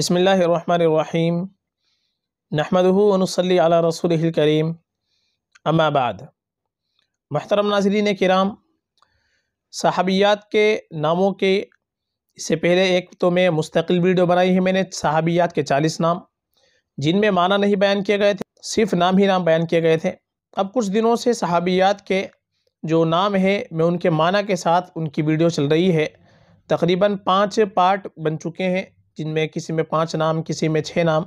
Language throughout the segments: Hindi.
बसमीम नहमदूनसली अला रसूल करीम अम्माबाद महतरम नाजरीन कराम सहाबियात के नामों के इससे पहले एक तो मैं मुस्तकिल वीडियो बनाई है मैंने सहाबियात के चालीस नाम जिनमें माना नहीं बयान किए गए थे सिर्फ नाम ही नाम बयान किए गए थे अब कुछ दिनों से सहाबियात के जो नाम है मैं उनके माना के साथ उनकी वीडियो चल रही है तकरीबन पाँच पार्ट बन चुके हैं जिनमें किसी में पाँच नाम किसी में छः नाम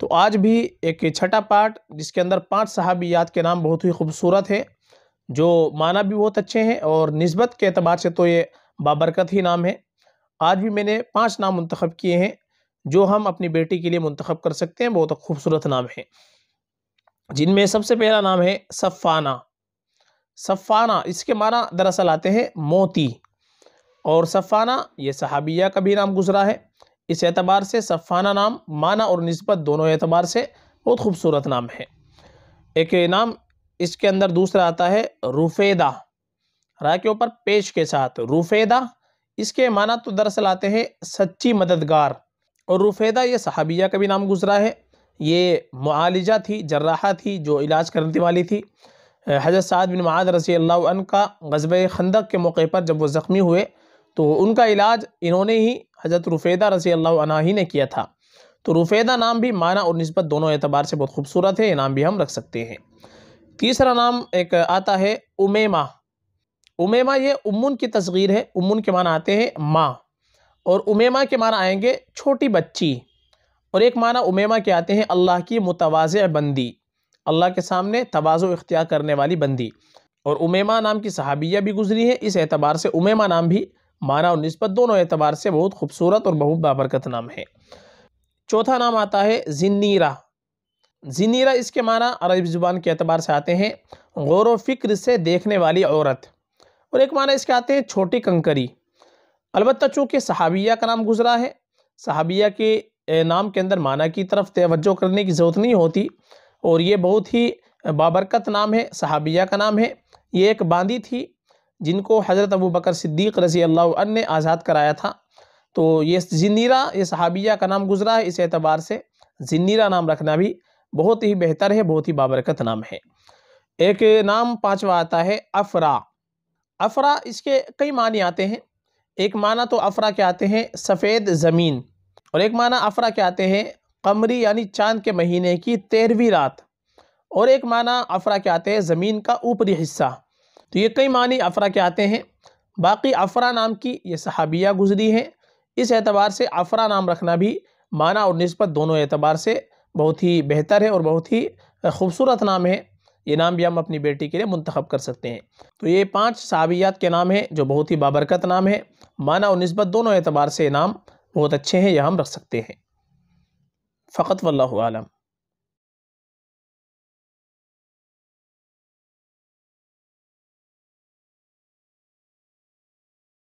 तो आज भी एक छठा पाठ जिसके अंदर पाँच याद के नाम बहुत ही खूबसूरत है जो माना भी बहुत अच्छे हैं और नस्बत के अतबार से तो ये बाबरकत ही नाम है आज भी मैंने पाँच नाम मंतखब किए हैं जो हम अपनी बेटी के लिए मंतखब कर सकते हैं बहुत खूबसूरत नाम है जिनमें सबसे पहला नाम है सफ़ाना सफ़ाना इसके माना दरअसल आते हैं मोती और सफ़ाना ये सहाबिया का भी नाम गुजरा है इस एतबार से सफ़ाना नाम माना और नस्बत दोनों एतबार से बहुत खूबसूरत नाम है एक नाम इसके अंदर दूसरा आता है रुफेदा राय के ऊपर पेश के साथ रुफेदा इसके माना तो दरअसल आते हैं सच्ची मददगार और रुफेदा ये सहाबिया का भी नाम गुजरा है ये मालजा थी जर्राहा थी जो इलाज करने वाली थी हजरत साद बिन माद रसी अल्लाह का गजब खंदक के मौके पर जब वो ज़ख्मी हुए तो उनका इलाज इन्होंने ही हज़रत रुफ़ेदा रसी अल्लाह ने किया था तो रुफ़ेदा नाम भी माना और नस्बत दोनों एतबार से बहुत खूबसूरत है ये नाम भी हम रख सकते हैं तीसरा नाम एक आता है उमेमा उमेमा ये उमून की तस्गीर है उमून के माना आते हैं माँ और उमेमा के माना आएंगे छोटी बच्ची और एक माना उमेमा के आते हैं अल्लाह की मुतवाज़ बंदी अल्लाह के सामने तोज़ो इख्तियार करने वाली बंदी और उमेमा नाम की सहाबिया भी गुजरी है इस एतबार से उमेमा नाम भी माना और नस्बत दोनों एतबार से बहुत खूबसूरत और बहुत बाबरकत नाम है चौथा नाम आता है जिनीरा जिनीरा इसके माना अरब ज़ुबान के अतबार से आते हैं गौर व फिक्र से देखने वाली औरत और एक माना इसके आते हैं छोटी कंकरी अलबत् चूँकि सहाबिया का नाम गुजरा है सहाबिया के नाम के अंदर माना की तरफ तोज्जो करने की ज़रूरत नहीं होती और ये बहुत ही बाबरकत नाम है सहाबिया का नाम है ये एक बांदी थी जिनको हज़रत अबू बकर सिद्दीक़ रज़ी अल्लाह ने आज़ाद कराया था तो ये जिन्नीरा ये सहाबिया का नाम गुजरा है इस एतबार से जिन्नीरा नाम रखना भी बहुत ही बेहतर है बहुत ही बाबरकत नाम है एक नाम पाँचवा आता है अफरा अफरा इसके कई मानी आते हैं एक माना तो अफरा के आते हैं सफ़ेद ज़मीन और एक माना अफरा के आते हैं कमरी यानी चांद के महीने की तेरहवीं रात और एक माना अफरा के आते हैं ज़मीन का ऊपरी हिस्सा तो ये कई मानी अफरा के आते हैं बाकी अफरा नाम की ये सहाबिया गुजरी हैं इस एतबार से अफरा नाम रखना भी माना और नस्बत दोनों एतबार से बहुत ही बेहतर है और बहुत ही खूबसूरत नाम है ये नाम भी हम अपनी बेटी के लिए मंतखब कर सकते हैं तो ये पाँच सहाबियात के नाम हैं जो बहुत ही बाबरकत नाम है माना और नस्बत दोनों एतबार से नाम बहुत अच्छे हैं यह हम रख सकते हैं फ़कत वल्लम